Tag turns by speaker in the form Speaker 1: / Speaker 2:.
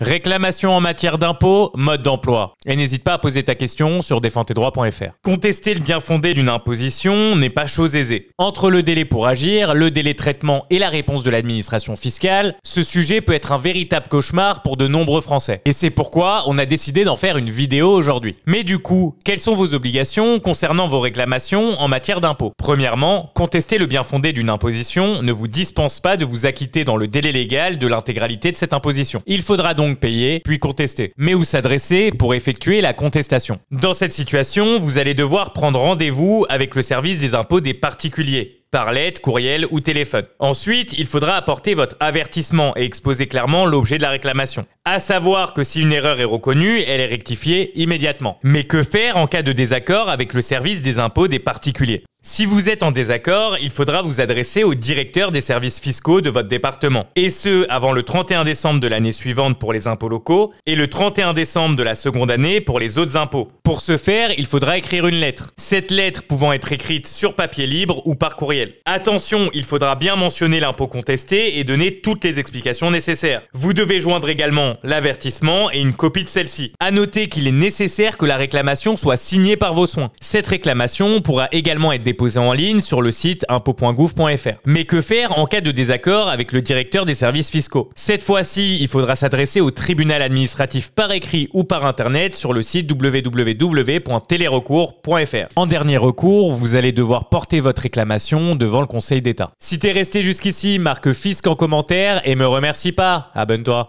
Speaker 1: Réclamation en matière d'impôts, mode d'emploi. Et n'hésite pas à poser ta question sur défendtesdroits.fr. Contester le bien fondé d'une imposition n'est pas chose aisée. Entre le délai pour agir, le délai de traitement et la réponse de l'administration fiscale, ce sujet peut être un véritable cauchemar pour de nombreux Français. Et c'est pourquoi on a décidé d'en faire une vidéo aujourd'hui. Mais du coup, quelles sont vos obligations concernant vos réclamations en matière d'impôts Premièrement, contester le bien fondé d'une imposition ne vous dispense pas de vous acquitter dans le délai légal de l'intégralité de cette imposition. Il faudra donc payer, puis contester, mais où s'adresser pour effectuer la contestation. Dans cette situation, vous allez devoir prendre rendez-vous avec le service des impôts des particuliers, par lettre, courriel ou téléphone. Ensuite, il faudra apporter votre avertissement et exposer clairement l'objet de la réclamation. À savoir que si une erreur est reconnue, elle est rectifiée immédiatement. Mais que faire en cas de désaccord avec le service des impôts des particuliers si vous êtes en désaccord, il faudra vous adresser au directeur des services fiscaux de votre département. Et ce, avant le 31 décembre de l'année suivante pour les impôts locaux et le 31 décembre de la seconde année pour les autres impôts. Pour ce faire, il faudra écrire une lettre. Cette lettre pouvant être écrite sur papier libre ou par courriel. Attention, il faudra bien mentionner l'impôt contesté et donner toutes les explications nécessaires. Vous devez joindre également l'avertissement et une copie de celle-ci. A noter qu'il est nécessaire que la réclamation soit signée par vos soins. Cette réclamation pourra également être déposée Posé en ligne sur le site impots.gouv.fr. Mais que faire en cas de désaccord avec le directeur des services fiscaux Cette fois-ci, il faudra s'adresser au tribunal administratif par écrit ou par internet sur le site www.télerecours.fr. En dernier recours, vous allez devoir porter votre réclamation devant le Conseil d'État. Si t'es resté jusqu'ici, marque fisc en commentaire et me remercie pas. Abonne-toi.